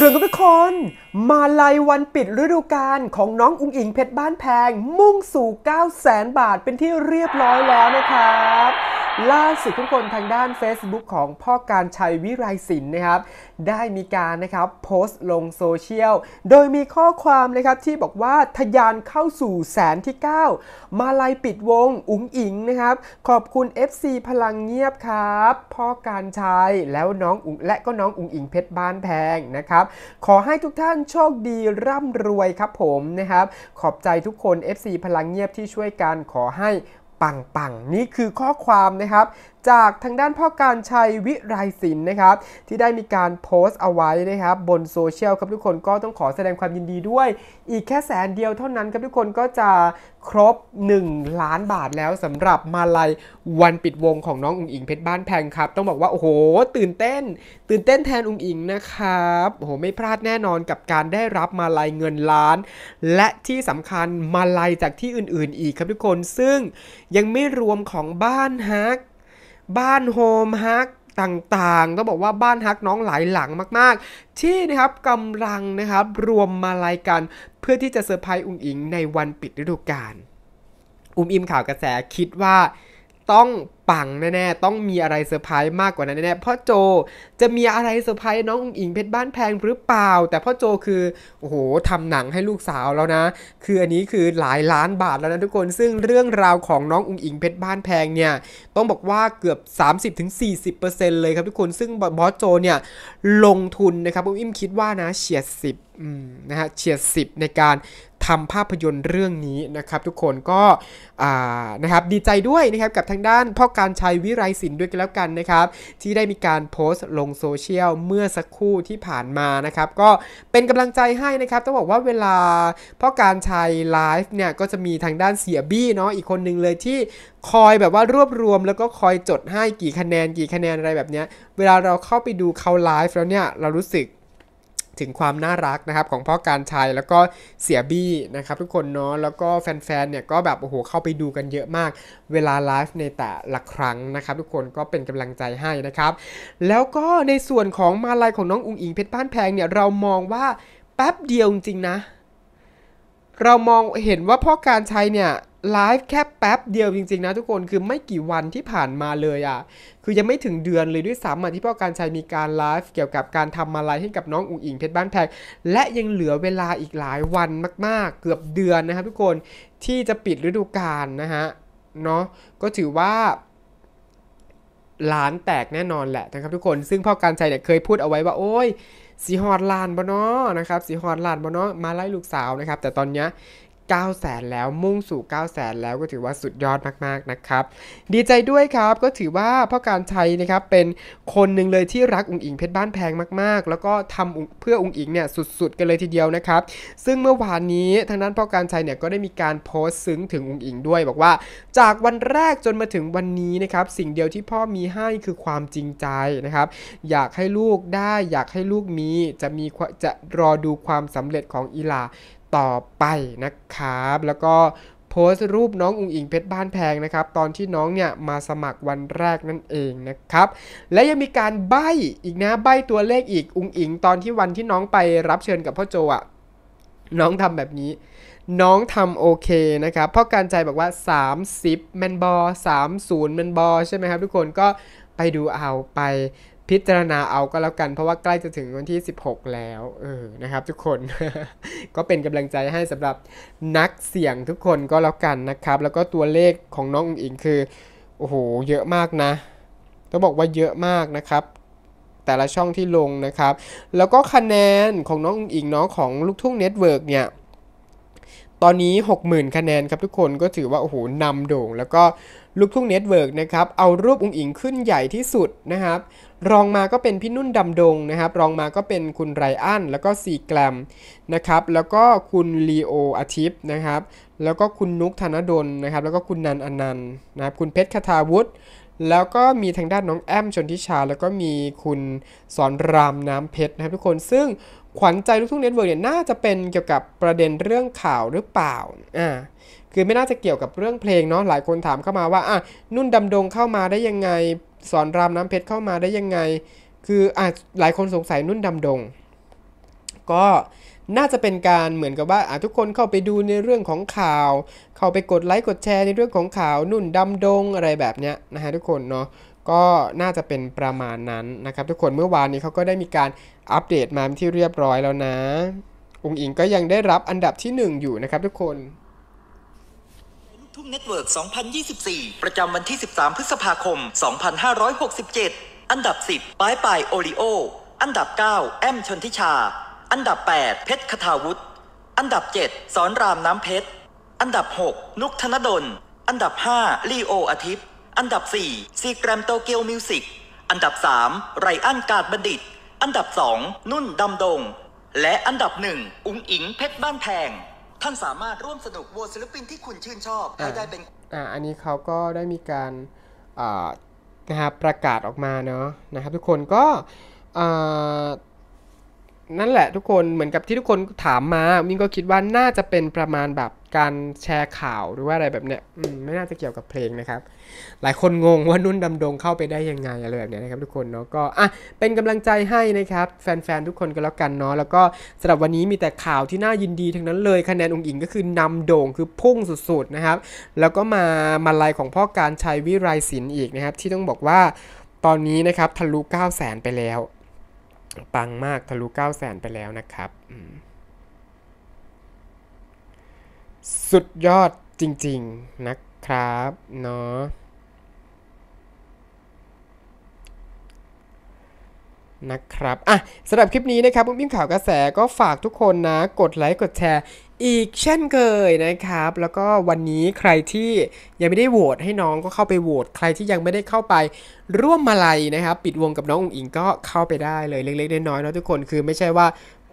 เรืองกันทุกคน มาลายวันปิดฤดูกาลของน้องอุ้งอิงเพชรบ้านแพงมุ่งสู่ 9 0 0 0 0 0 บาทเป็นที่เรียบร้อยแล้วนะครับล่าสุดทุกคนทางด้าน Facebook ของพ่อการชัยวิไลศิลป์นะครับ ได้มีการนะครับโพสต์ลงโซเชียล โดยมีข้อความนะครับที่บอกว่า ทยานเข้าสู่แสนที่ 9 มาลายปิดวง อุ๋งอิงนะครับ ขอบคุณ FC พลังเงียบครับ พ่อการชัยแล้วน้องอุ๋งและก็น้องอุ๋งอิงเพชรบ้านแพงนะครับ ขอให้ทุกท่านโชคดีร่ำรวยครับผมนะครับ ขอบใจทุกคน FC พลังเงียบที่ช่วยกันขอให้ปังปังนี่คือข้อความนะครับจากทางด้านพ่อการชัยวิไรศิลป์นะครับที่ได้มีการโพสต์เอาไว้นะครับ บนโซเชียลครับทุกคนก็ต้องขอแสดงความยินดีด้วย อีกแค่แสนเดียวเท่านั้นครับทุกคนก็จะครบ1ล้านบาทแล้วสำหรับมาลัยวันปิดวงของน้องอุ๋งอิงเพชรบ้านแพงครับ ต้องบอกว่าโอ้โห ตื่นเต้น ตื่นเต้นแทนอุ๋งอิงนะครับโอ้โหไม่พลาดแน่นอนกับการได้รับมาลัยเงินล้านและที่สำคัญมาลัยจากที่อื่น ๆ อีกครับทุกคนซึ่งยังไม่รวมของบ้านฮักบ้านโฮมฮักต่างๆ ต้องบอกว่าบ้านฮักน้องหลายหลังมากๆ ที่นะครับกำลังนะครับรวมมาลายกัน เพื่อที่จะเซอร์ไพรส์อุ้งอิงในวันปิดฤดูกาล อุ้มอิมข่าวกระแสคิดว่าต้องปังแน่ๆต้องมีอะไรเซอร์ไพรส์มากกว่านั้นแน่ๆพราะโจจะมีอะไรเซอร์ไพรส์น้องอิงเพชรบ้านแพงหรือเปล่า แต่พ่อโจคือโอ้โหทำหนังให้ลูกสาวแล้วนะ คืออันนี้คือหลายล้านบาทแล้วนะทุกคนซึ่งเรื่องราวของน้องอุงอิงเพชรบ้านแพงเนี่ยต้องบอกว่าเกือบ 30-40%เลยครับทุกคนซึ่งบอสโจเนี่ยลงทุนนะครับอุ้มอิมคิดว่านะเฉียด10นะฮะเฉียด10 ในการทำภาพยนตร์เรื่องนี้นะครับ ทุกคนก็นะครับดีใจด้วยนะครับกับทางด้านพ่อการชัยวิไรศิลป์ด้วยกันแล้วกันนะครับ ที่ได้มีการโพสต์ลงโซเชียลเมื่อสักครู่ที่ผ่านมานะครับก็เป็นกำลังใจให้นะครับต้องบอกว่าเวลาพ่อการชัยไลฟ์เนี่ยก็จะมีทางด้านเสียบี้เนาะอีกคนหนึ่งเลยที่คอยแบบว่ารวบรวม แล้วก็คอยจดให้กี่คะแนน กี่คะแนนอะไรแบบเนี้ยเวลาเราเข้าไปดูเขาไลฟ์แล้วเนี่ยเรารู้สึกถึงความน่ารักนะครับ ของพ่อการชัยแล้วก็เสียบี้นะครับ ทุกคนเนาะแล้วก็แฟนๆเนี่ยก็แบบโอ้โหเข้าไปดูกันเยอะมาก เวลาไลฟ์ในแต่ละครั้งนะครับ ทุกคนก็เป็นกำลังใจให้นะครับ แล้วก็ในส่วนของมาลัยของน้องอุงอิงเพชรบ้านแพงเนี่ยเรามองว่าแป๊บเดียวจริงนะ เรามองเห็นว่าพ่อการชัยเนี่ยไลฟ์แค่แป๊บเดียวจริงๆ นะทุกคนคือไม่กี่วันที่ผ่านมาเลยอะ่ะคือยังไม่ถึงเดือนเลยด้วยซ้ำที่พ่อการชัยมีการไลฟ์เกี่ยวกับการทำมาลายให้กับน้องอุ๋งอิงเพชรบ้าน แพงและยังเหลือเวลาอีกหลายวันมากๆ เกือบเดือนนะครับทุกคนที่จะปิดฤดูกาลนะฮะเนาะก็ถือว่า ล้านแตกแน่นอนแหละนะครับทุกคนซึ่งพ่อการชัยเนี่ยเคยพูดเอาไว้ว่าโอ้ยสีหอดลานบ่เนาะนะครับสีหอดลานบ่เนาะมาไล่ลูกสาวนะครับ แต่ตอนเนี้ย9แสนแล้วมุ่งสู่9แสนแล้วก็ถือว่าสุดยอดมากๆนะครับดีใจด้วยครับก็ถือว่าพ่อการชัยนะครับเป็นคนหนึ่งเลยที่รักอุ้งอิงเพชรบ้านแพงมากๆ แล้วก็ทำเพื่ออุ้งอิงเนี่ยสุด ๆ กันเลยทีเดียวนะครับ ซึ่งเมื่อวานนี้ทางด้านพ่อการชัยเนี่ยก็ได้มีการโพสต์ซึ้งถึงอุ้งอิงด้วยบอกว่าจากวันแรกจนมาถึงวันนี้นะครับสิ่งเดียวที่พ่อมีให้คือความจริงใจนะครับอยากให้ลูกได้อยากให้ลูกมีจะมีจะรอดูความสำเร็จของอีลาต่อไปนะครับแล้วก็โพสต์รูปน้องอุงอิงเพชร บ้านแพงนะครับ ตอนที่น้องเนี่ยมาสมัครวันแรกนั่นเองนะครับ และยังมีการใบ้อีกนะใบ้ตัวเลขอีก อุงอิงตอนที่วันที่น้องไปรับเชิญกับพ่อโจอะน้องทำแบบนี้ น้องทำโอเคนะครับ เพราะการใจบอกว่า 30แมนบอ30แมนบอใช่ไหมครับ ทุกคนก็ไปดูเอาไปพิจารณาเอาก็แล้วกันเพราะว่าใกล้จะถึงวันที่ 16 แล้วเออนะครับทุกคนก็เป็นกำลังใจให้สำหรับนักเสี่ยงทุกคนก็แล้วกันนะครับ แล้วก็ตัวเลขของน้องอิงคือโอ้โหเยอะมากนะ ต้องบอกว่าเยอะมากนะครับ แต่ละช่องที่ลงนะครับ แล้วก็คะแนนของน้องอิงน้องของลูกทุ่งเน็ตเวิร์กเนี่ยตอนนี้ 60,000 คะแนนครับทุกคนก็ถือว่า โอ้โห นำโด่งแล้วก็ลูกทุ่งเน็ตเวิร์กนะครับ เอารูปองค์อิงขึ้นใหญ่ที่สุดนะครับ รองมาก็เป็นพี่นุ่นดำดงนะครับ รองมาก็เป็นคุณไรอันแล้วก็ซีแกรมนะครับ แล้วก็คุณลีโออาทิตย์นะครับ แล้วก็คุณนุกธนดลนะครับ แล้วก็คุณนันอนันต์นะครับ คุณเพชรคทาวุฒแล้วก็มีทางด้านน้องแอมชนทิชา แล้วก็มีคุณสอนรามน้ำเพชรนะครับทุกคนซึ่งขวัญใจลูกทุ่งเน็ตเวิร์กเนี่ยน่าจะเป็นเกี่ยวกับประเด็นเรื่องข่าวหรือเปล่า อ่าคือไม่น่าจะเกี่ยวกับเรื่องเพลงเนาะหลายคนถามเข้ามาว่าอ่ะนุ่นดำดงเข้ามาได้ยังไงสอนรามน้ำเพชรเข้ามาได้ยังไงคืออ่ะหลายคนสงสัยนุ่นดำดง ก็น่าจะเป็นการเหมือนกับว่าทุกคนเข้าไปดูในเรื่องของข่าว เข้าไปกดไลค์กดแชร์ในเรื่องของข่าวนุ่นดำดงอะไรแบบเนี้ยนะฮะทุกคนเนาะก็น่าจะเป็นประมาณนั้นนะครับทุกคนเมื่อวานนี้เขาก็ได้มีการอัปเดตมาที่เรียบร้อยแล้วนะ องค์อิงก็ยังได้รับอันดับที่ 1 อยู่นะครับทุกคนทุ่งเน็ตเวิร์ก2024 ประจำวันที่ 13 พฤษภาคม 2567 อันดับ 10 ป้ายป่ายโอริโอ อันดับ9แอมชนทิชาอันดับ 8 เพชรคทาวุฒิอันดับ 7 สอนรามน้ำเพชร อันดับ 6 นุกธนดล อันดับ5ลีโออาทิตย์ อันดับ 4 ซีแกรมโตเกียวมิวสิก อันดับ 3 ไรอันกาดบัณฑิต อันดับ 2 นุ่นดำดง และอันดับ 1 อุ้งอิงเพชรบ้านแพงท่านสามารถร่วมสนุกโหวตศิลปินที่คุณชื่นชอบให้ได้เป็นอ่าอันนี้เขาก็ได้มีการอ่านะครับประกาศออกมาเนาะนะครับ ทุกคนก็อ่านั่นแหละทุกคนเหมือนกับที่ทุกคนถามมามิ้งก็คิดว่าน่าจะเป็นประมาณแบบการแชร์ข่าวหรือว่าอะไรแบบเนี้ยไม่น่าจะเกี่ยวกับเพลงนะครับ หลายคนงงว่านุ่นดำดงเข้าไปได้ยังไงอะไรแบบเนี้ยนะครับทุกคนเนาะก็อ่ะเป็นกำลังใจให้นะครับ แฟนๆทุกคนก็แล้วกันเนาะแล้วก็สำหรับวันนี้มีแต่ข่าวที่น่ายินดีทั้งนั้นเลยคะแนนองอิง ก็คือนำโด่งคือพุ่งสุดๆนะครับ แล้วก็มามาลายของพ่อการชัยวิไรศิลป์อีกนะครับที่ต้องบอกว่าตอนนี้นะครับทะลุ9 0 0 0 0 0 ไปแล้วปังมากทะลุ9 0 0 0นไปแล้วนะครับ สุดยอดจริงๆนะครับ เนาะนะครับ อ่ะสำหรับคลิปนี้นะครับปุ๊มอิ่มข่าวกระแสก็ฝากทุกคนนะ กดไลค์กดแชร์อีกเช่นเคยนะครับ แล้วก็วันนี้ใครที่ยังไม่ได้โหวตให้น้องก็เข้าไปโหวตใครที่ยังไม่ได้เข้าไปร่วมมาลัยนะครับปิดวงกับน้ององคงอิงก็เข้าไปได้เลยเล็กๆน้อยๆนะทุกคนคือไม่ใช่ว่า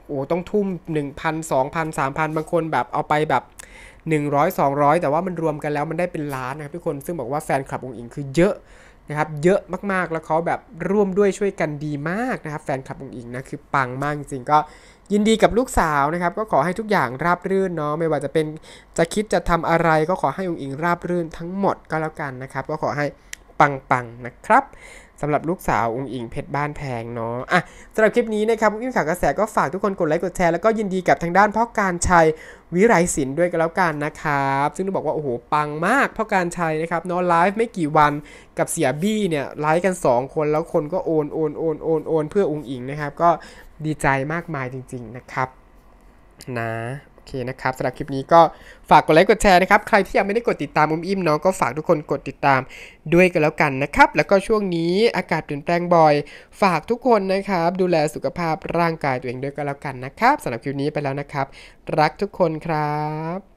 โอ้ต้องทุ่ม 1,000 2,000 3,000บางคนแบบเอาไปแบบ100 200 แต่ว่ามันรวมกันแล้วมันได้เป็นล้านนะครับทุกคนซึ่งบอกว่าแฟนคลับองค์อิงคือเยอะนะครับเยอะมากๆ แล้วเขาแบบร่วมด้วยช่วยกันดีมากนะครับแฟนคลับองค์อิงนะคือปังมากจริงก็ยินดีกับลูกสาวนะครับ ก็ขอให้ทุกอย่างราบรื่นเนาะไม่ว่าจะเป็นจะคิดจะทำอะไร ก็ขอให้องค์อิงราบรื่นทั้งหมดก็แล้วกันนะครับ ก็ขอให้ปังๆ นะครับสำหรับลูกสาวองค์อิงเพชรบ้านแพงเนาะอ่ะสำหรับคลิปนี้นะครับอุ้งอิงข่าวกระแสก็ฝากทุกคน กดไลค์กดแชร์แล้วก็ยินดีกับทางด้านพ่อการชัยวิไรศิลป์ด้วยกันแล้วกันนะครับ ซึ่งต้องบอกว่า โอ้โห ปังมากพ่อการชัยนะครับเนาะไลฟ์ไม่กี่วันกับเสียบี้เนี่ยไลฟ์กัน 2 คนแล้วคนก็โอนโอนโอนโอนโอนเพื่อองค์อิงนะครับก็ดีใจมากมายจริงๆนะครับนะอเคนะครับสำหรับคลิปนี้ก็ฝากกดไลค์กดแชร์นะครับ ใครที่ยังไม่ได้กดติดตามอุ้มอิ่มน้องก็ฝากทุกคนกดติดตามด้วยกันแล้วกันนะครับแล้วก็ช่วงนี้อากาศเปลี่ยนแปลงบ่อย ฝากทุกคนนะครับ ดูแลสุขภาพร่างกายตัวเองด้วยกันแล้วกันนะครับสำหรับคลิปนี้ไปแล้วนะครับ รักทุกคนครับ